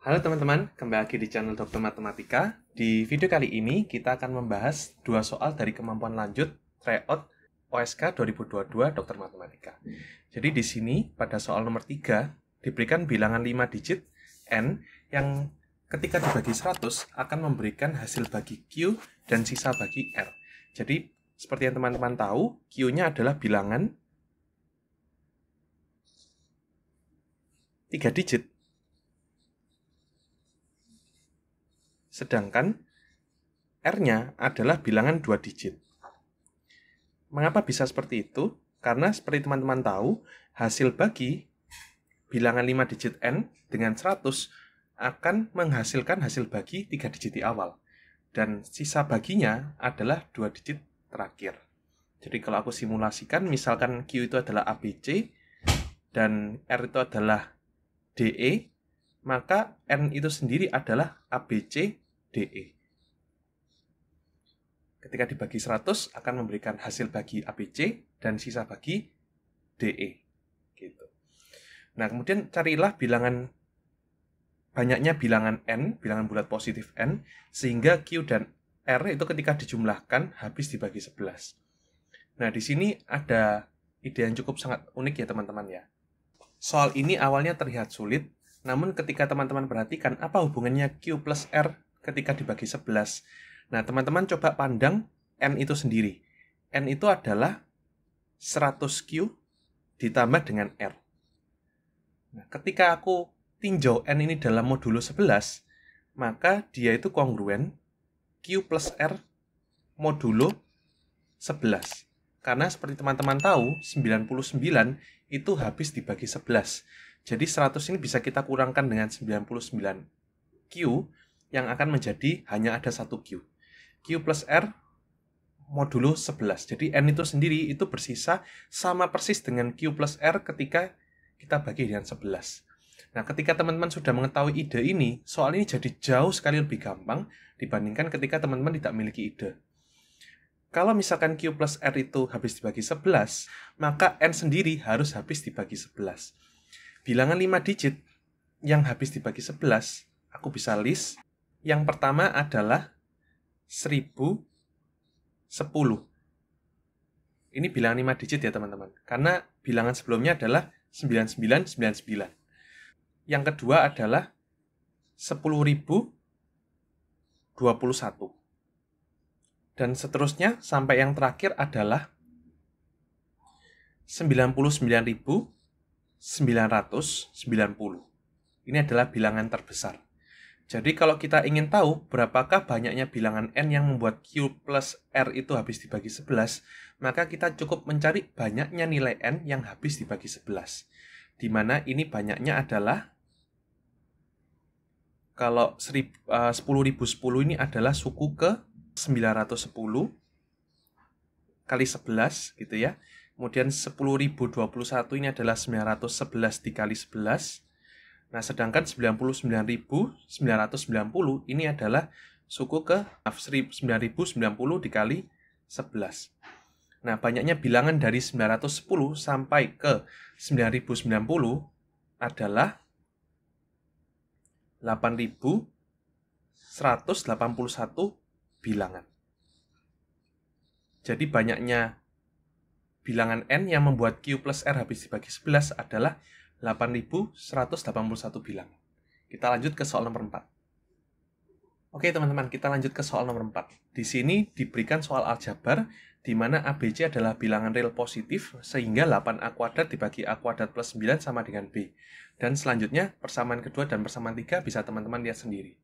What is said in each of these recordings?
Halo teman-teman, kembali lagi di channel Dokter Matematika. Di video kali ini kita akan membahas dua soal dari kemampuan lanjut tryout OSK 2022 Dokter Matematika. Jadi di sini pada soal nomor 3 diberikan bilangan 5 digit n yang ketika dibagi 100 akan memberikan hasil bagi Q dan sisa bagi R. Jadi seperti yang teman-teman tahu, Q-nya adalah bilangan 3 digit Sedangkan R-nya adalah bilangan dua digit. Mengapa bisa seperti itu? Karena seperti teman-teman tahu, hasil bagi bilangan 5 digit N dengan 100 akan menghasilkan hasil bagi 3 digit di awal. Dan sisa baginya adalah dua digit terakhir. Jadi kalau aku simulasikan, misalkan Q itu adalah ABC, dan R itu adalah DE, maka N itu sendiri adalah ABCDE. Ketika dibagi 100 akan memberikan hasil bagi ABC dan sisa bagi DE. Gitu. Nah, kemudian carilah bilangan banyaknya bilangan N, bilangan bulat positif N, sehingga Q dan R itu ketika dijumlahkan habis dibagi 11. Nah, di sini ada ide yang cukup sangat unik ya teman-teman ya. Soal ini awalnya terlihat sulit, namun ketika teman-teman perhatikan apa hubungannya Q plus R ketika dibagi 11. Nah, teman-teman coba pandang N itu sendiri. N itu adalah 100Q ditambah dengan R. Nah, ketika aku tinjau N ini dalam modulo 11, maka dia itu kongruen Q plus R modulo 11. Karena seperti teman-teman tahu, 99 itu habis dibagi 11. Jadi 100 ini bisa kita kurangkan dengan 99 Q yang akan menjadi hanya ada satu Q. Q plus R modulo 11. Jadi N itu sendiri itu bersisa sama persis dengan Q plus R ketika kita bagi dengan 11. Nah, ketika teman-teman sudah mengetahui ide ini, soal ini jadi jauh sekali lebih gampang dibandingkan ketika teman-teman tidak memiliki ide. Kalau misalkan Q plus R itu habis dibagi 11, maka N sendiri harus habis dibagi 11 bilangan 5 digit yang habis dibagi 11, aku bisa list. Yang pertama adalah 1010. Ini bilangan 5 digit ya teman-teman. Karena bilangan sebelumnya adalah 9999. Yang kedua adalah 10.021 Dan seterusnya sampai yang terakhir adalah 99.000 990. Ini adalah bilangan terbesar. Jadi kalau kita ingin tahu berapakah banyaknya bilangan N yang membuat Q plus R itu habis dibagi 11, maka kita cukup mencari banyaknya nilai N yang habis dibagi 11. Di mana ini banyaknya adalah, kalau 10.010 eh, ini adalah suku ke 910 kali 11 gitu ya. Kemudian 10.021 ini adalah 911 dikali 11. Nah, sedangkan 99.990 ini adalah suku ke 9.090 dikali 11. Nah, banyaknya bilangan dari 910 sampai ke 9090 adalah 8181 bilangan. Jadi banyaknya bilangan n yang membuat q plus r habis dibagi 11 adalah 8181 bilangan. Kita lanjut ke soal nomor 4. Oke teman-teman, kita lanjut ke soal nomor 4. Di sini diberikan soal aljabar di mana ABC adalah bilangan real positif sehingga 8A kuadrat dibagi A kuadrat plus 9 sama dengan B. Dan selanjutnya persamaan kedua dan persamaan tiga bisa teman-teman lihat sendiri.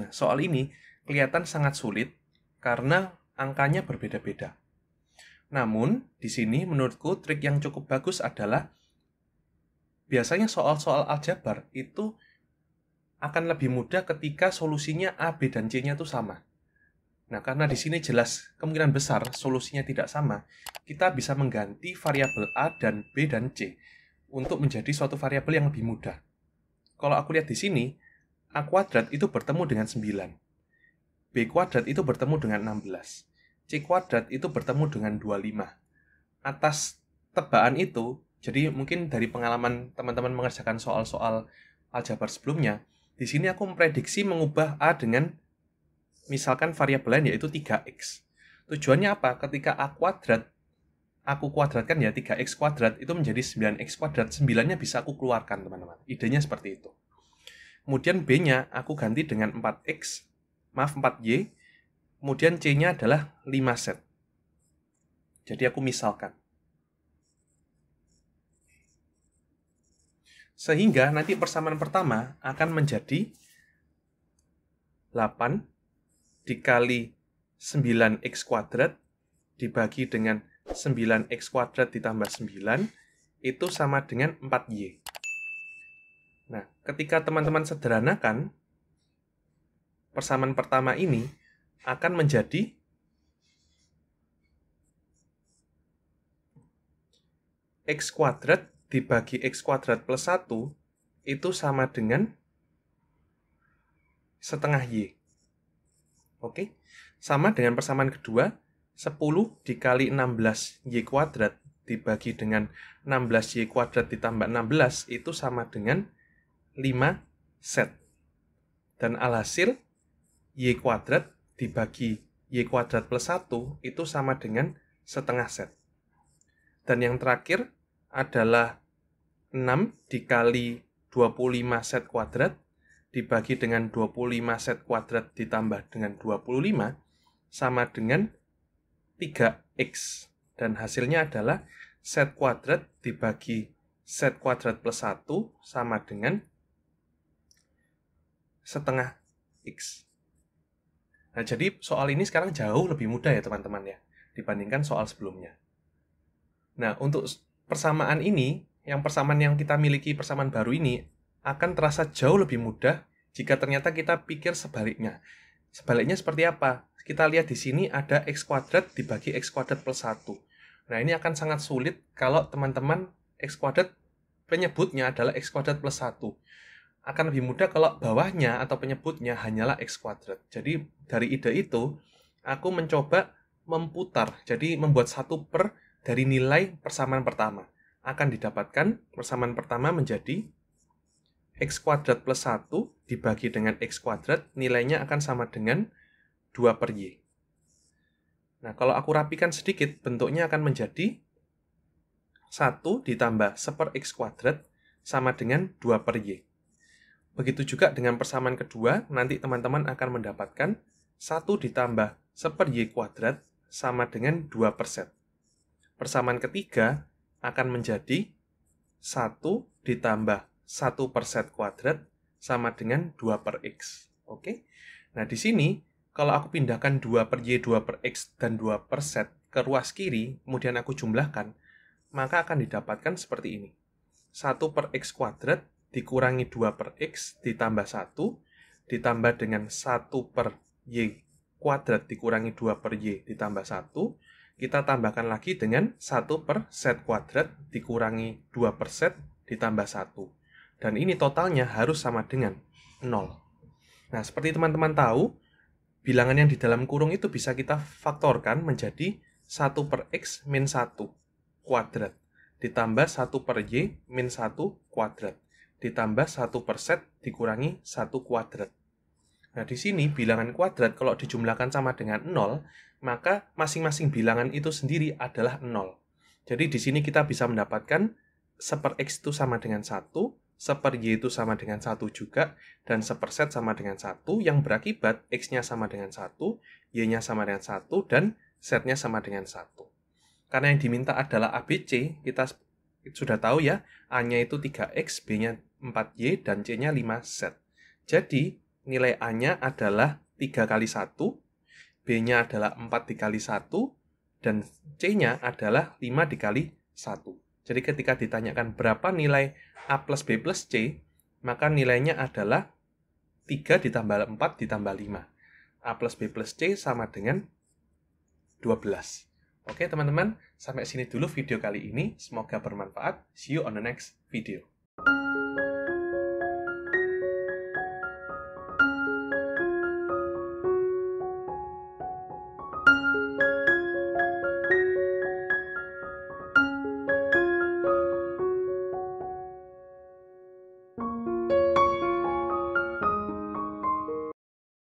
Nah, soal ini kelihatan sangat sulit karena angkanya berbeda-beda. Namun, di sini menurutku trik yang cukup bagus adalah biasanya soal-soal aljabar itu akan lebih mudah ketika solusinya A, B, dan C-nya itu sama. Nah, karena di sini jelas kemungkinan besar solusinya tidak sama, kita bisa mengganti variabel A dan B dan C untuk menjadi suatu variabel yang lebih mudah. Kalau aku lihat di sini, A kuadrat itu bertemu dengan 9. B kuadrat itu bertemu dengan 16. C kuadrat itu bertemu dengan 25. Atas tebaan itu, jadi mungkin dari pengalaman teman-teman mengerjakan soal-soal aljabar sebelumnya, di sini aku memprediksi mengubah A dengan misalkan variabelnya yaitu 3x. Tujuannya apa? Ketika A kuadrat, aku kuadratkan ya 3x kuadrat, itu menjadi 9x kuadrat. 9-nya bisa aku keluarkan, teman-teman. Idenya seperti itu. Kemudian B-nya aku ganti dengan 4x, maaf 4y, Kemudian C-nya adalah 5 set. Jadi aku misalkan. Sehingga nanti persamaan pertama akan menjadi 8 dikali 9x kuadrat dibagi dengan 9x kuadrat ditambah 9 itu sama dengan 4y. Nah, ketika teman-teman sederhanakan persamaan pertama ini, akan menjadi x kuadrat dibagi x kuadrat plus 1 itu sama dengan setengah y. Oke, sama dengan persamaan kedua, 10 dikali 16 y kuadrat dibagi dengan 16 y kuadrat ditambah 16 itu sama dengan 5 set. Dan alhasil y kuadrat dibagi y kuadrat plus 1 itu sama dengan setengah set. Dan yang terakhir adalah 6 dikali 25 set kuadrat dibagi dengan 25 set kuadrat ditambah dengan 25 sama dengan 3x. Dan hasilnya adalah set kuadrat dibagi set kuadrat plus 1 sama dengan setengah x. Nah, jadi soal ini sekarang jauh lebih mudah ya teman-teman ya, dibandingkan soal sebelumnya. Nah, untuk persamaan ini, yang persamaan yang kita miliki, persamaan baru ini, akan terasa jauh lebih mudah jika ternyata kita pikir sebaliknya. Sebaliknya seperti apa? Kita lihat di sini ada x kuadrat dibagi x kuadrat plus 1. Nah, ini akan sangat sulit kalau teman-teman x kuadrat penyebutnya adalah x kuadrat plus 1 akan lebih mudah kalau bawahnya atau penyebutnya hanyalah x kuadrat. Jadi dari ide itu, aku mencoba memputar, jadi membuat satu per dari nilai persamaan pertama. Akan didapatkan persamaan pertama menjadi x kuadrat plus 1 dibagi dengan x kuadrat, nilainya akan sama dengan 2 per y. Nah, kalau aku rapikan sedikit, bentuknya akan menjadi 1 ditambah 1 per x kuadrat sama dengan 2 per y. Begitu juga dengan persamaan kedua, nanti teman-teman akan mendapatkan 1 ditambah 1 per Y kuadrat sama dengan 2 per set. Persamaan ketiga akan menjadi 1 ditambah 1 per set kuadrat sama dengan 2 per X. Oke? Nah, di sini kalau aku pindahkan 2 per Y, 2 per X, dan 2 per set ke ruas kiri, kemudian aku jumlahkan, maka akan didapatkan seperti ini. 1 per X kuadrat dikurangi 2 per X ditambah 1 ditambah dengan 1 per Y kuadrat dikurangi 2 per Y ditambah 1 kita tambahkan lagi dengan 1 per set kuadrat dikurangi 2 per set ditambah 1 dan ini totalnya harus sama dengan 0 Nah seperti teman-teman tahu bilangan yang di dalam kurung itu bisa kita faktorkan menjadi 1 per X min 1 kuadrat ditambah 1 per Y min 1 kuadrat ditambah 1 per set dikurangi 1 kuadrat. Nah, di sini bilangan kuadrat kalau dijumlahkan sama dengan 0, maka masing-masing bilangan itu sendiri adalah 0. Jadi di sini kita bisa mendapatkan 1 per X itu sama dengan 1, 1 per Y itu sama dengan 1 juga, dan 1 per set sama dengan 1, yang berakibat X-nya sama dengan 1, Y-nya sama dengan 1, dan Z-nya sama dengan 1. Karena yang diminta adalah ABC, kita sudah tahu ya, A-nya itu 3X, B-nya 4Y dan C-nya 5Z. Jadi nilai A-nya adalah 3 kali 1, B-nya adalah 4 dikali 1, dan C-nya adalah 5 dikali 1. Jadi ketika ditanyakan berapa nilai A plus B plus C, maka nilainya adalah 3 ditambah 4 ditambah 5. A plus B plus C sama dengan 12. Oke teman-teman, sampai sini dulu video kali ini. Semoga bermanfaat. See you on the next video.